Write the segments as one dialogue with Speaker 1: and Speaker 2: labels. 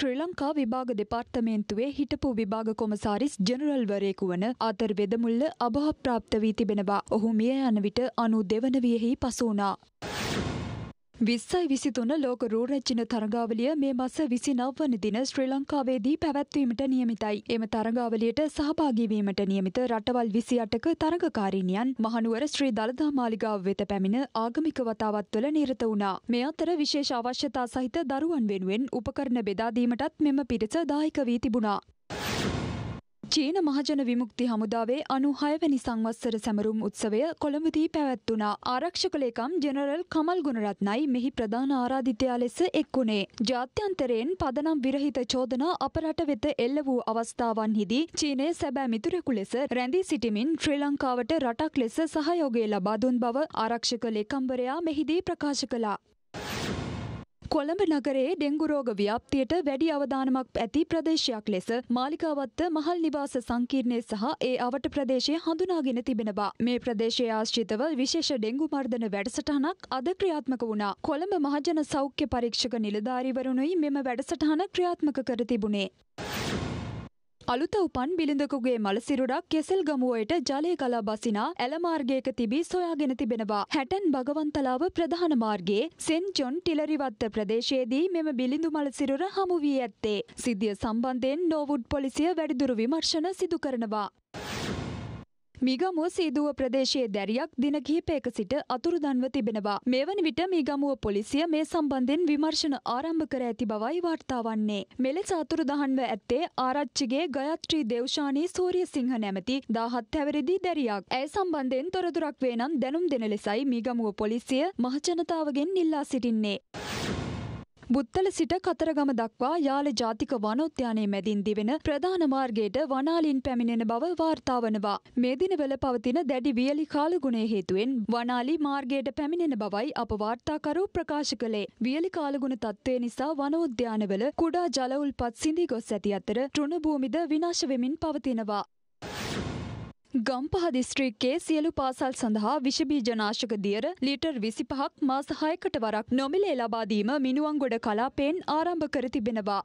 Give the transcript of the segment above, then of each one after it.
Speaker 1: ශ්‍රී ලංකා විභාග දෙපාර්තමේන්තුවේ හිටපු විභාග කොමසාරිස් ජනරල්වරයෙකු වන ආතර් වෙදමුල්ල අභාප්‍රාප්ත වී තිබෙනවා. ඔහු මිය යන විට අනු දෙවන වියෙහි පසු වුණා. විස්සයි විසිතුන ලෝක රූරජ්ජින තරගාවලිය මේ මස විසි නවවන දින ශ්‍රී ලංකාවේදී පැවැත්වීමට නියමිතයි. එම තරගාවලියට සහභාගීවීමට නියමිත රටවල් විසි අටක තරගකාරීණයන් මහනුවර ශ්‍රී දළදා මාලිගාව වෙත පැමිණ ආගමික වතාවත්වල නිරත වුණා. මේ අතර විශේෂ අවශ්‍යතා සහිත දරුවන් වෙනුවෙන් උපකරණ බෙදාදීමටත් මෙම පිරිස දායක වී තිබුණා. චීන මහජන විමුක්ති හමුදාවේ අනුහයවැනි සංවස්සර සැමරුම් උත්සවය කොළඹදී පැවැත්වුණා. ආරක්ෂක ලේකම් ජෙනරල් කමල් ගුණරත්නයි මෙහි ප්‍රධාන ආරාධිතයා ලෙස එක්වුණේ. ජාත්‍යන්තරයෙන් පදනම් විරහිත චෝදනා අප රට වෙත එල්ල වූ අවස්ථාවන්හිදී චීනය සැබෑ මිතුරෙකු ලෙස රැඳී සිටිමින් ශ්‍රී ලංකාවට රටක් ලෙස සහයෝගය ලබා දුන් බව ආරක්ෂක ලේකම්වරයා මෙහිදී ප්‍රකාශ කළා. කොළඹ නගරයේ ඩෙංගු රෝග ව්‍යාප්තියට වැඩි අවධානමක් ඇති ප්‍රදේශයක් ලෙස මාලිකාවත්ත මහල් නිවාස සංකීර්ණය සහ ඒ අවට ප්‍රදේශය හඳුනාගෙන තිබෙන බා. මේ ප්‍රදේශය ආශ්‍රිතව විශේෂ ඩෙංගු මර්ධන වැඩසටහනක් අද ක්‍රියාත්මක වුණා. කොළඹ මහජන සෞඛ්‍ය පරීක්ෂක නිලධාරිවරුණුයි මෙම වැඩසටහන ක්‍රියාත්මක කර තිබුණේ. අලුත උපන් බිලිඳකුගේ මළසිරුරක් කෙසෙල් ගමුවයට ජලය කලා බසිනා ඇලමාර්ගයක තිබී සොයාගෙන තිබෙනවා. හැටන් භගවන්තලාව ප්‍රධාන මාර්ගයේ සෙන් ජොන් ටිලරිවත්ත ප්‍රදේශයේදී මෙම බිලිඳු මළසිරුර හමු වී ඇත්තේ. සිද්ධිය සම්බන්ධයෙන් නෝවුඩ් පොලිසිය වැඩිදුරු විමර්ශන සිදු කරනවා. මීගමුව සීදුව ප්‍රදේශයේ දැරියක් දින කිහිපයක සිට අතුරුදන්ව තිබෙනවා. මේ වන විට මීගමුව පොලිසිය මේ සම්බන්ධයෙන් විමර්ශන ආරම්භ කර ඇති බවයි වාර්තා වන්නේ. මෙලෙස අතුරුදහන්ව ඇත්තේ ආරච්චිගේ ගයත්‍රී දේවශානී සූරියසිංහ නැමැති 17 හැවිරිදි දැරියක්. ඇය සම්බන්ධයෙන් තොරතුරක් වේ නම් දැනුම් දෙන ලෙසයි මීගමුව පොලිසිය මහජනතාවගෙන් ඉල්ලා සිටින්නේ. බුත්තල සිට කතරගම දක්වා යාල ජාතික වනෝද්‍යානයේ මැදින් දිවෙන ප්‍රධාන මාර්ගයට වනාලින් පැමිණෙන බව වාර්තා වනවා. මේ දිනවල පවතින දැඩි වියලි කාලගුණය හේතුවෙන් වනාලි මාර්ගයට පැමිණෙන බවයි අප වාර්තාකරු ප්‍රකාශ කළේ. වියලි කාලගුණ තත්ත්වය නිසා වනෝද්‍යානවල කුඩා ජල උල්පත් සිඳී ගොස් ඇති අතර තෘණ භූමිද විනාශ වෙමින් පවතිනවා. ගම්පහ දිස්ත්‍රික්කේ සියලු පාසල් සඳහා විෂබීජනාශක දියර ලිටර් විසිපහක් මාස හයකට වරක් නොමිලේ ලබාදීම මිනුවන්ගොඩ කලාපයෙන් ආරම්භ කර තිබෙනවා.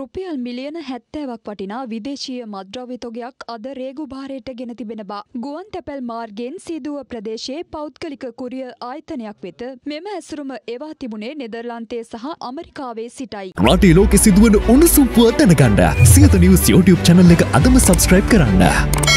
Speaker 1: රුපියල් මිලියන හැත්තෑවක් වටිනා විදේශීය මද්‍රව්‍ය තොගයක් අද රේගු භාරයට ගෙන තිබෙන බා. ගුවන් තැපැල් මාර්ගෙන් සීදුව ප්‍රදේශයේ පෞද්ගලික කුරිය ආයතනයක් වෙත මෙම ඇසුරුම එවා තිබුණේ නෙදර්ලන්තයේ සහ අමරිකාවේ සිටයි. රටේ ලෝකෙ සිදුවන උණුසුම් පුව දැනගන්න සියත නිවුස් YouTube channel එක අදම subscribe කරන්න.